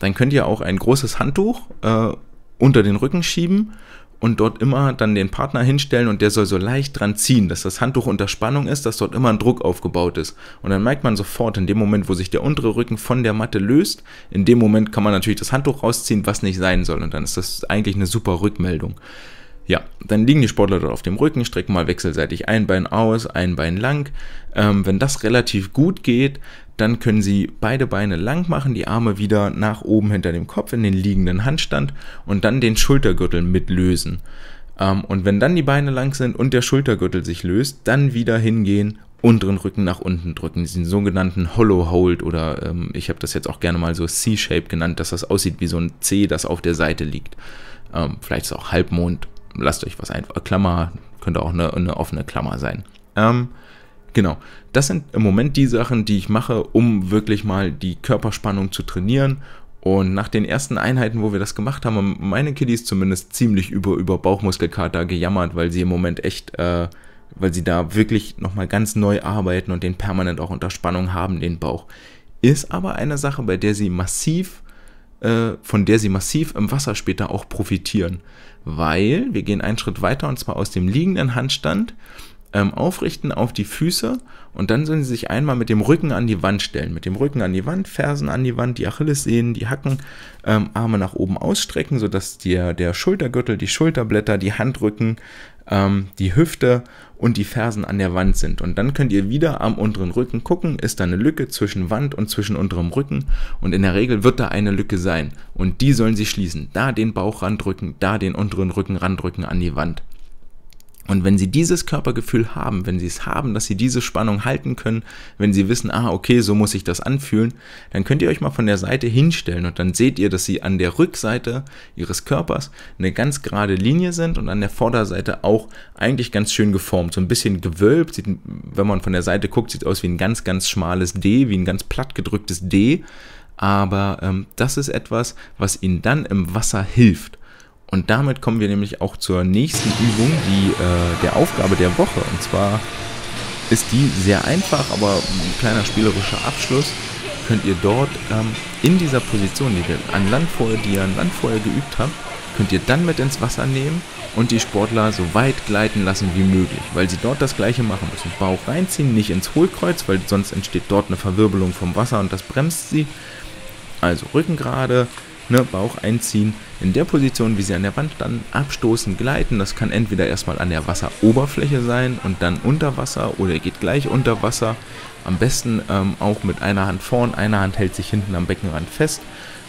dann könnt ihr auch ein großes Handtuch äh, unter den Rücken schieben und dort immer dann den Partner hinstellen und der soll so leicht dran ziehen, dass das Handtuch unter Spannung ist, dass dort immer ein Druck aufgebaut ist. Und dann merkt man sofort, in dem Moment, wo sich der untere Rücken von der Matte löst, in dem Moment kann man natürlich das Handtuch rausziehen, was nicht sein soll. Und dann ist das eigentlich eine super Rückmeldung. Ja, dann liegen die Sportler dort auf dem Rücken, strecken mal wechselseitig ein Bein aus, ein Bein lang. Ähm, wenn das relativ gut geht, dann können sie beide Beine lang machen, die Arme wieder nach oben hinter dem Kopf in den liegenden Handstand und dann den Schultergürtel mitlösen. Ähm, und wenn dann die Beine lang sind und der Schultergürtel sich löst, dann wieder hingehen unteren Rücken nach unten drücken, diesen sogenannten Hollow Hold oder ähm, ich habe das jetzt auch gerne mal so C-Shape genannt, dass das aussieht wie so ein C, das auf der Seite liegt. Ähm, vielleicht ist auch Halbmond lasst euch was einfach. Klammer könnte auch eine, eine offene Klammer sein. Ähm, genau. Das sind im Moment die Sachen, die ich mache, um wirklich mal die Körperspannung zu trainieren. Und nach den ersten Einheiten, wo wir das gemacht haben, haben meine Kiddies zumindest ziemlich über, über Bauchmuskelkater gejammert, weil sie im Moment echt, äh, weil sie da wirklich nochmal ganz neu arbeiten und den permanent auch unter Spannung haben, den Bauch. Ist aber eine Sache, bei der sie massiv äh, von der sie massiv im Wasser später auch profitieren. Weil wir gehen einen Schritt weiter und zwar aus dem liegenden Handstand ähm, aufrichten auf die Füße und dann sollen sie sich einmal mit dem Rücken an die Wand stellen. Mit dem Rücken an die Wand, Fersen an die Wand, die Achillessehnen, die Hacken, ähm, Arme nach oben ausstrecken, sodass dir der Schultergürtel, die Schulterblätter, die Handrücken ähm, die Hüfte und die Fersen an der Wand sind. Und dann könnt ihr wieder am unteren Rücken gucken, ist da eine Lücke zwischen Wand und zwischen unterem Rücken. Und in der Regel wird da eine Lücke sein. Und die sollen sie schließen. Da den Bauch randrücken, da den unteren Rücken randrücken an die Wand. Und wenn sie dieses Körpergefühl haben, wenn sie es haben, dass sie diese Spannung halten können, wenn sie wissen, ah, okay, so muss ich das anfühlen, dann könnt ihr euch mal von der Seite hinstellen und dann seht ihr, dass sie an der Rückseite ihres Körpers eine ganz gerade Linie sind und an der Vorderseite auch eigentlich ganz schön geformt, so ein bisschen gewölbt. Sieht, wenn man von der Seite guckt, sieht aus wie ein ganz, ganz schmales D, wie ein ganz platt gedrücktes D. Aber ähm, das ist etwas, was ihnen dann im Wasser hilft. Und damit kommen wir nämlich auch zur nächsten Übung, die äh, der Aufgabe der Woche. Und zwar ist die sehr einfach, aber ein kleiner spielerischer Abschluss. Könnt ihr dort ähm, in dieser Position, die, an Landfeuer, die ihr an Land vorher geübt habt, könnt ihr dann mit ins Wasser nehmen und die Sportler so weit gleiten lassen wie möglich, weil sie dort das gleiche machen müssen. Bauch reinziehen, nicht ins Hohlkreuz, weil sonst entsteht dort eine Verwirbelung vom Wasser und das bremst sie. Also Rücken gerade, Ne, Bauch einziehen, in der Position, wie sie an der Wand dann abstoßen, gleiten. Das kann entweder erstmal an der Wasseroberfläche sein und dann unter Wasser oder geht gleich unter Wasser. Am besten ähm, auch mit einer Hand vorn, einer Hand hält sich hinten am Beckenrand fest,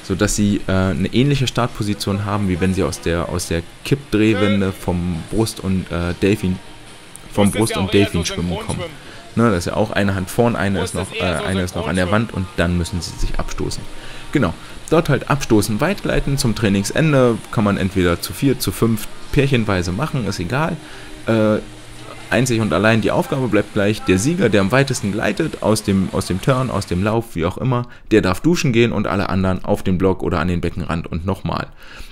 sodass sie äh, eine ähnliche Startposition haben, wie wenn sie aus der, aus der Kippdrehwende vom Brust und äh, Delfin, vom Brust und Delfin schwimmen kommen. Ne, das ist ja auch eine Hand vorn, eine ist noch, äh, eine ist noch an der Wand und dann müssen sie sich abstoßen. Genau, dort halt abstoßen, weitleiten. Zum Trainingsende kann man entweder zu vier, zu fünf, pärchenweise machen, ist egal. Äh, Einzig und allein die Aufgabe bleibt gleich. Der Sieger, der am weitesten gleitet, aus dem, aus dem Turn, aus dem Lauf, wie auch immer, der darf duschen gehen und alle anderen auf den Block oder an den Beckenrand und nochmal.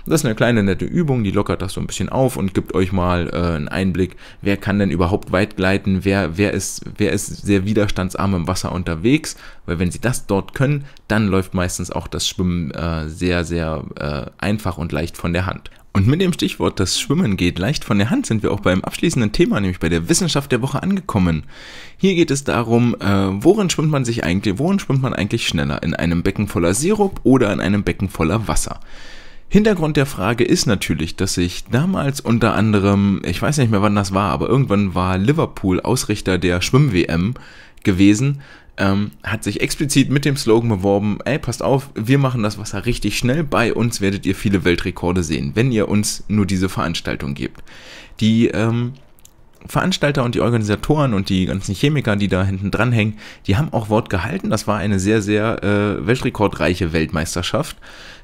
Das ist eine kleine nette Übung, die lockert das so ein bisschen auf und gibt euch mal äh, einen Einblick, wer kann denn überhaupt weit gleiten, wer, wer, ist, wer ist sehr widerstandsarm im Wasser unterwegs, weil wenn sie das dort können, dann läuft meistens auch das Schwimmen äh, sehr, sehr äh, einfach und leicht von der Hand. Und mit dem Stichwort, das Schwimmen geht leicht von der Hand, sind wir auch beim abschließenden Thema, nämlich bei der Wissenschaft der Woche angekommen. Hier geht es darum, äh, worin schwimmt man sich eigentlich, worin schwimmt man eigentlich schneller? In einem Becken voller Sirup oder in einem Becken voller Wasser? Hintergrund der Frage ist natürlich, dass sich damals unter anderem, ich weiß nicht mehr wann das war, aber irgendwann war Liverpool Ausrichter der Schwimm-WM gewesen ähm, hat sich explizit mit dem Slogan beworben, ey, passt auf, wir machen das Wasser richtig schnell, bei uns werdet ihr viele Weltrekorde sehen, wenn ihr uns nur diese Veranstaltung gebt. Die ähm, Veranstalter und die Organisatoren und die ganzen Chemiker, die da hinten dran hängen, die haben auch Wort gehalten. Das war eine sehr, sehr äh, weltrekordreiche Weltmeisterschaft,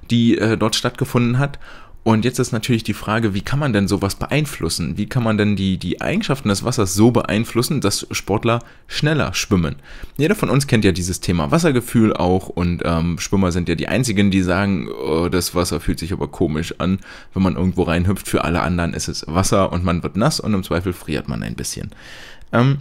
die äh, dort stattgefunden hat. Und jetzt ist natürlich die Frage, wie kann man denn sowas beeinflussen? Wie kann man denn die, die Eigenschaften des Wassers so beeinflussen, dass Sportler schneller schwimmen? Jeder von uns kennt ja dieses Thema Wassergefühl auch und ähm, Schwimmer sind ja die Einzigen, die sagen, oh, das Wasser fühlt sich aber komisch an, wenn man irgendwo reinhüpft. Für alle anderen ist es Wasser und man wird nass und im Zweifel friert man ein bisschen. Ähm,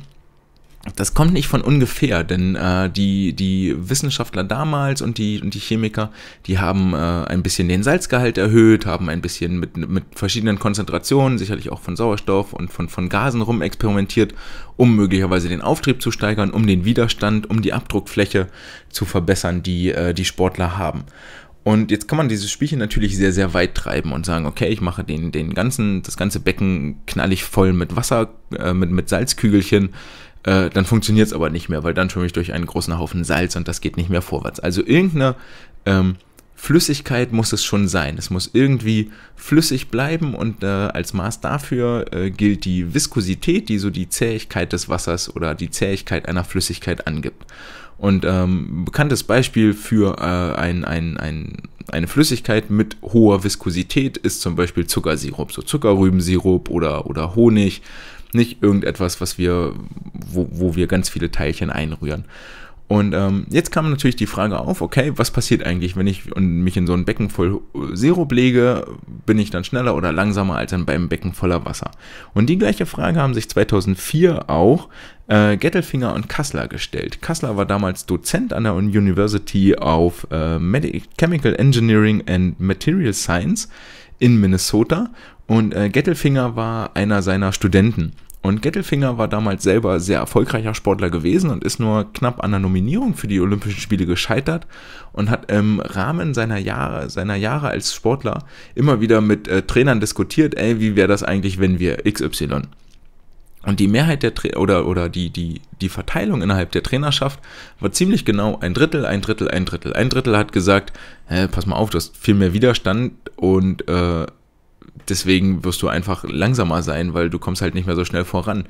das kommt nicht von ungefähr, denn äh, die, die Wissenschaftler damals und die, und die Chemiker, die haben äh, ein bisschen den Salzgehalt erhöht, haben ein bisschen mit, mit verschiedenen Konzentrationen, sicherlich auch von Sauerstoff und von, von Gasen rum experimentiert, um möglicherweise den Auftrieb zu steigern, um den Widerstand, um die Abdruckfläche zu verbessern, die äh, die Sportler haben. Und jetzt kann man dieses Spielchen natürlich sehr, sehr weit treiben und sagen, okay, ich mache den, den ganzen, das ganze Becken knallig voll mit Wasser, äh, mit, mit Salzkügelchen. Äh, dann funktioniert es aber nicht mehr, weil dann schwimme ich durch einen großen Haufen Salz und das geht nicht mehr vorwärts. Also irgendeine ähm, Flüssigkeit muss es schon sein. Es muss irgendwie flüssig bleiben und äh, als Maß dafür äh, gilt die Viskosität, die so die Zähigkeit des Wassers oder die Zähigkeit einer Flüssigkeit angibt. Und ähm, bekanntes Beispiel für äh, ein, ein, ein, eine Flüssigkeit mit hoher Viskosität ist zum Beispiel Zuckersirup, so Zuckerrübensirup oder, oder Honig. Nicht irgendetwas, was wir, wo, wo wir ganz viele Teilchen einrühren. Und ähm, jetzt kam natürlich die Frage auf, okay, was passiert eigentlich, wenn ich mich in so ein Becken voll Sirup lege, bin ich dann schneller oder langsamer als dann beim Becken voller Wasser? Und die gleiche Frage haben sich 2004 auch äh, Gettelfinger und Kassler gestellt. Kassler war damals Dozent an der University of äh, Chemical Engineering and Material Science in Minnesota und äh, Gettelfinger war einer seiner Studenten. Und Gettelfinger war damals selber sehr erfolgreicher Sportler gewesen und ist nur knapp an der Nominierung für die Olympischen Spiele gescheitert und hat im Rahmen seiner Jahre, seiner Jahre als Sportler immer wieder mit äh, Trainern diskutiert, ey, wie wäre das eigentlich, wenn wir XY? Und die Mehrheit der Tra oder oder die die die Verteilung innerhalb der Trainerschaft war ziemlich genau ein Drittel, ein Drittel, ein Drittel. Ein Drittel hat gesagt, hey, pass mal auf, du hast viel mehr Widerstand und äh, deswegen wirst du einfach langsamer sein, weil du kommst halt nicht mehr so schnell voran.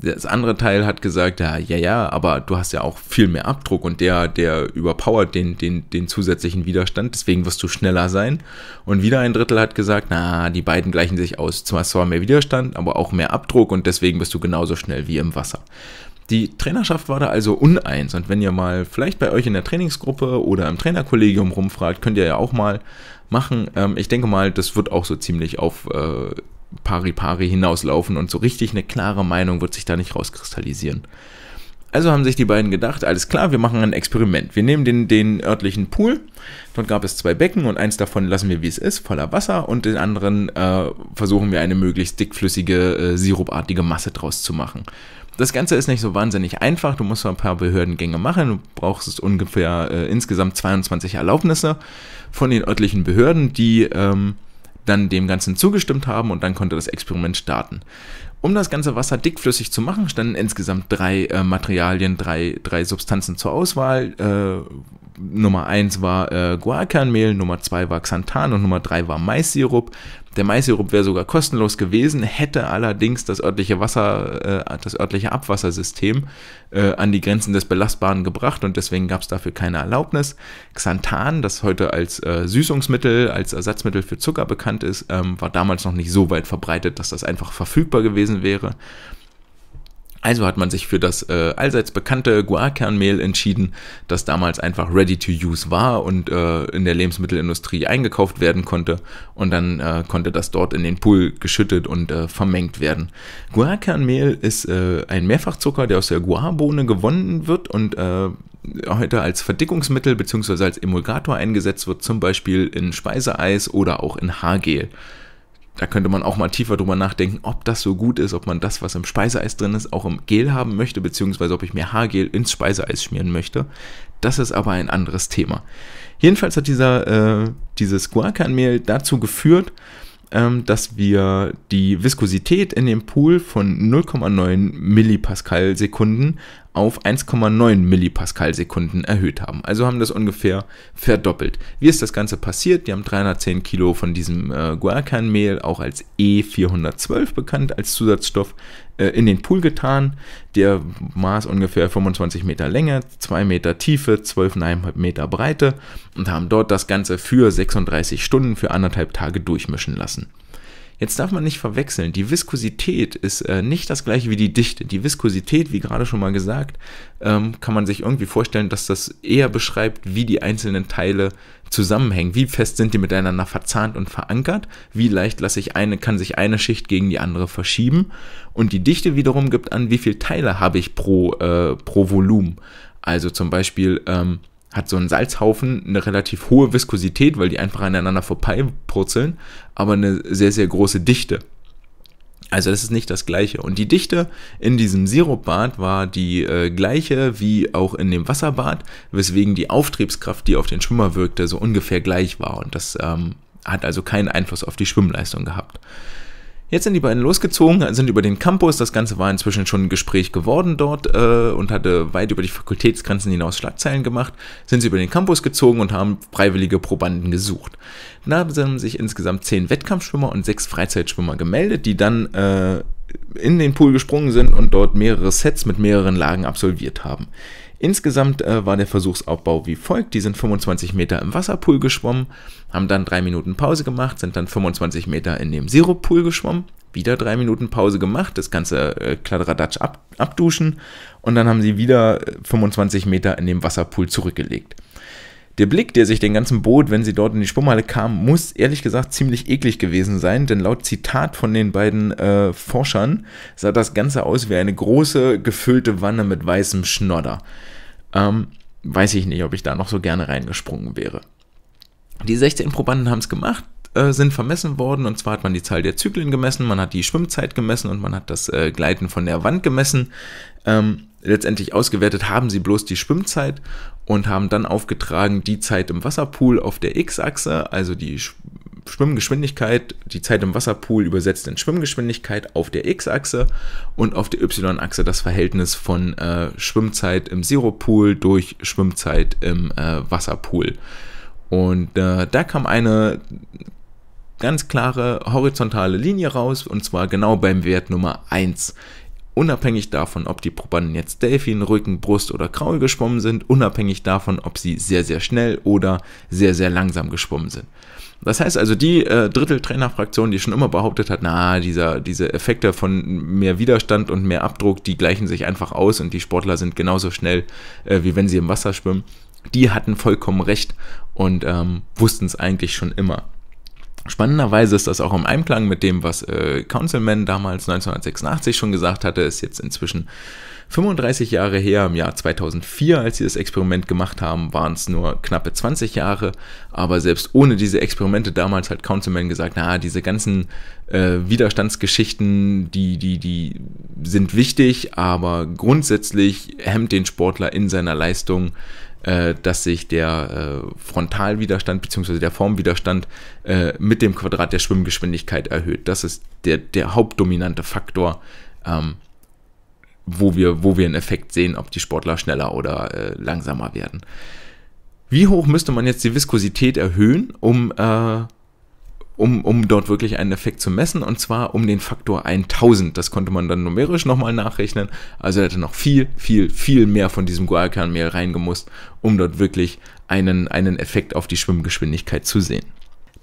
Das andere Teil hat gesagt, ja, ja, ja, aber du hast ja auch viel mehr Abdruck und der, der überpowert den, den, den zusätzlichen Widerstand, deswegen wirst du schneller sein. Und wieder ein Drittel hat gesagt, na, die beiden gleichen sich aus. Zwar zwar mehr Widerstand, aber auch mehr Abdruck und deswegen bist du genauso schnell wie im Wasser. Die Trainerschaft war da also uneins und wenn ihr mal vielleicht bei euch in der Trainingsgruppe oder im Trainerkollegium rumfragt, könnt ihr ja auch mal machen. Ähm, ich denke mal, das wird auch so ziemlich auf äh, Pari Pari hinauslaufen und so richtig eine klare Meinung wird sich da nicht rauskristallisieren. Also haben sich die beiden gedacht, alles klar, wir machen ein Experiment. Wir nehmen den, den örtlichen Pool, dort gab es zwei Becken und eins davon lassen wir, wie es ist, voller Wasser und den anderen äh, versuchen wir eine möglichst dickflüssige, äh, sirupartige Masse draus zu machen. Das Ganze ist nicht so wahnsinnig einfach, du musst ein paar Behördengänge machen, du brauchst ungefähr äh, insgesamt 22 Erlaubnisse von den örtlichen Behörden, die ähm, dann dem Ganzen zugestimmt haben und dann konnte das Experiment starten. Um das ganze Wasser dickflüssig zu machen, standen insgesamt drei äh, Materialien, drei, drei Substanzen zur Auswahl. Äh, Nummer eins war äh, Guarkernmehl, Nummer zwei war Xanthan und Nummer drei war Maissirup. Der Maissirup wäre sogar kostenlos gewesen, hätte allerdings das örtliche Wasser, äh, das örtliche Abwassersystem äh, an die Grenzen des Belastbaren gebracht und deswegen gab es dafür keine Erlaubnis. Xanthan, das heute als äh, Süßungsmittel, als Ersatzmittel für Zucker bekannt ist, ähm, war damals noch nicht so weit verbreitet, dass das einfach verfügbar gewesen gewesen wäre. Also hat man sich für das äh, allseits bekannte Guarkernmehl entschieden, das damals einfach ready to use war und äh, in der Lebensmittelindustrie eingekauft werden konnte und dann äh, konnte das dort in den Pool geschüttet und äh, vermengt werden. Guarkernmehl ist äh, ein Mehrfachzucker, der aus der Guarbohne gewonnen wird und äh, heute als Verdickungsmittel bzw. als Emulgator eingesetzt wird, zum Beispiel in Speiseeis oder auch in Haargel. Da könnte man auch mal tiefer drüber nachdenken, ob das so gut ist, ob man das, was im Speiseeis drin ist, auch im Gel haben möchte, beziehungsweise ob ich mir Haargel ins Speiseeis schmieren möchte. Das ist aber ein anderes Thema. Jedenfalls hat dieser, äh, dieses Guacanmehl dazu geführt, ähm, dass wir die Viskosität in dem Pool von 0,9 Millipascal Sekunden auf 1,9 Millipascal Sekunden erhöht haben. Also haben das ungefähr verdoppelt. Wie ist das Ganze passiert? Die haben 310 Kilo von diesem äh, Guarcan-Mehl, auch als E412 bekannt, als Zusatzstoff, äh, in den Pool getan. Der maß ungefähr 25 Meter Länge, 2 Meter Tiefe, 12,5 Meter Breite und haben dort das Ganze für 36 Stunden, für anderthalb Tage durchmischen lassen. Jetzt darf man nicht verwechseln, die Viskosität ist äh, nicht das gleiche wie die Dichte. Die Viskosität, wie gerade schon mal gesagt, ähm, kann man sich irgendwie vorstellen, dass das eher beschreibt, wie die einzelnen Teile zusammenhängen. Wie fest sind die miteinander verzahnt und verankert? Wie leicht lasse ich eine, kann sich eine Schicht gegen die andere verschieben? Und die Dichte wiederum gibt an, wie viele Teile habe ich pro, äh, pro Volumen. Also zum Beispiel ähm, hat so ein Salzhaufen eine relativ hohe Viskosität, weil die einfach aneinander vorbeipurzeln, aber eine sehr, sehr große Dichte. Also das ist nicht das gleiche. Und die Dichte in diesem Sirupbad war die äh, gleiche wie auch in dem Wasserbad, weswegen die Auftriebskraft, die auf den Schwimmer wirkte, so ungefähr gleich war. Und das ähm, hat also keinen Einfluss auf die Schwimmleistung gehabt. Jetzt sind die beiden losgezogen, sind über den Campus. Das Ganze war inzwischen schon ein Gespräch geworden dort äh, und hatte weit über die Fakultätsgrenzen hinaus Schlagzeilen gemacht. Sind sie über den Campus gezogen und haben freiwillige Probanden gesucht. Da haben sich insgesamt zehn Wettkampfschwimmer und sechs Freizeitschwimmer gemeldet, die dann äh, in den Pool gesprungen sind und dort mehrere Sets mit mehreren Lagen absolviert haben. Insgesamt äh, war der Versuchsaufbau wie folgt. Die sind 25 Meter im Wasserpool geschwommen, haben dann drei Minuten Pause gemacht, sind dann 25 Meter in dem Siruppool geschwommen, wieder drei Minuten Pause gemacht, das ganze äh, Kladderadatsch ab, abduschen und dann haben sie wieder 25 äh, Meter in dem Wasserpool zurückgelegt. Der Blick, der sich den ganzen Boot, wenn sie dort in die Schwimmhalle kam, muss ehrlich gesagt ziemlich eklig gewesen sein, denn laut Zitat von den beiden äh, Forschern sah das Ganze aus wie eine große gefüllte Wanne mit weißem Schnodder ähm, weiß ich nicht, ob ich da noch so gerne reingesprungen wäre. Die 16 Probanden haben es gemacht, äh, sind vermessen worden und zwar hat man die Zahl der Zyklen gemessen, man hat die Schwimmzeit gemessen und man hat das äh, Gleiten von der Wand gemessen. Ähm, letztendlich ausgewertet haben sie bloß die Schwimmzeit und haben dann aufgetragen die Zeit im Wasserpool auf der X-Achse, also die Schwimmgeschwindigkeit, die Zeit im Wasserpool übersetzt in Schwimmgeschwindigkeit auf der X-Achse und auf der Y-Achse das Verhältnis von äh, Schwimmzeit im Zero-Pool durch Schwimmzeit im äh, Wasserpool. Und äh, da kam eine ganz klare horizontale Linie raus und zwar genau beim Wert Nummer 1. Unabhängig davon, ob die Probanden jetzt Delfin, Rücken, Brust oder Kraul geschwommen sind, unabhängig davon, ob sie sehr, sehr schnell oder sehr, sehr langsam geschwommen sind. Das heißt also, die äh, Drittel-Trainerfraktion, die schon immer behauptet hat, na, dieser, diese Effekte von mehr Widerstand und mehr Abdruck, die gleichen sich einfach aus und die Sportler sind genauso schnell, äh, wie wenn sie im Wasser schwimmen, die hatten vollkommen recht und ähm, wussten es eigentlich schon immer. Spannenderweise ist das auch im Einklang mit dem, was äh, Councilman damals 1986 schon gesagt hatte, ist jetzt inzwischen 35 Jahre her, im Jahr 2004, als sie das Experiment gemacht haben, waren es nur knappe 20 Jahre. Aber selbst ohne diese Experimente damals hat Councilman gesagt, na, diese ganzen äh, Widerstandsgeschichten, die, die, die sind wichtig, aber grundsätzlich hemmt den Sportler in seiner Leistung äh, dass sich der äh, Frontalwiderstand bzw. der Formwiderstand äh, mit dem Quadrat der Schwimmgeschwindigkeit erhöht. Das ist der, der hauptdominante Faktor, ähm, wo, wir, wo wir einen Effekt sehen, ob die Sportler schneller oder äh, langsamer werden. Wie hoch müsste man jetzt die Viskosität erhöhen, um äh, um, um dort wirklich einen Effekt zu messen und zwar um den Faktor 1000. Das konnte man dann numerisch nochmal nachrechnen. Also er hätte noch viel, viel, viel mehr von diesem Guarkernmehl reingemusst, um dort wirklich einen, einen Effekt auf die Schwimmgeschwindigkeit zu sehen.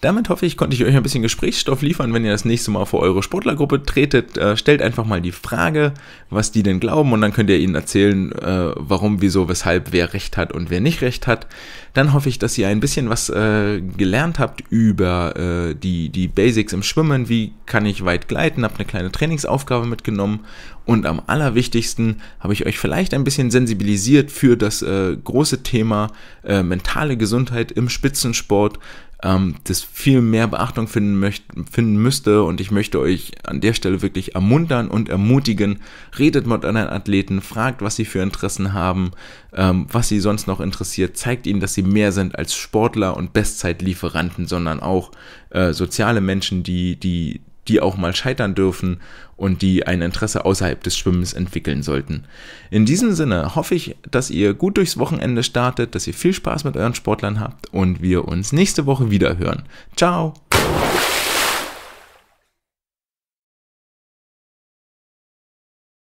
Damit hoffe ich, konnte ich euch ein bisschen Gesprächsstoff liefern, wenn ihr das nächste Mal vor eure Sportlergruppe tretet. Äh, stellt einfach mal die Frage, was die denn glauben und dann könnt ihr ihnen erzählen, äh, warum, wieso, weshalb, wer recht hat und wer nicht recht hat. Dann hoffe ich, dass ihr ein bisschen was äh, gelernt habt über äh, die, die Basics im Schwimmen. Wie kann ich weit gleiten? Habt eine kleine Trainingsaufgabe mitgenommen. Und am allerwichtigsten habe ich euch vielleicht ein bisschen sensibilisiert für das äh, große Thema äh, mentale Gesundheit im Spitzensport ähm, das viel mehr Beachtung finden, möcht, finden müsste. Und ich möchte euch an der Stelle wirklich ermuntern und ermutigen. Redet mit anderen Athleten, fragt, was sie für Interessen haben, ähm, was sie sonst noch interessiert, zeigt ihnen, dass sie sie mehr sind als Sportler und Bestzeitlieferanten, sondern auch äh, soziale Menschen, die, die, die auch mal scheitern dürfen und die ein Interesse außerhalb des Schwimmens entwickeln sollten. In diesem Sinne hoffe ich, dass ihr gut durchs Wochenende startet, dass ihr viel Spaß mit euren Sportlern habt und wir uns nächste Woche wieder hören. Ciao!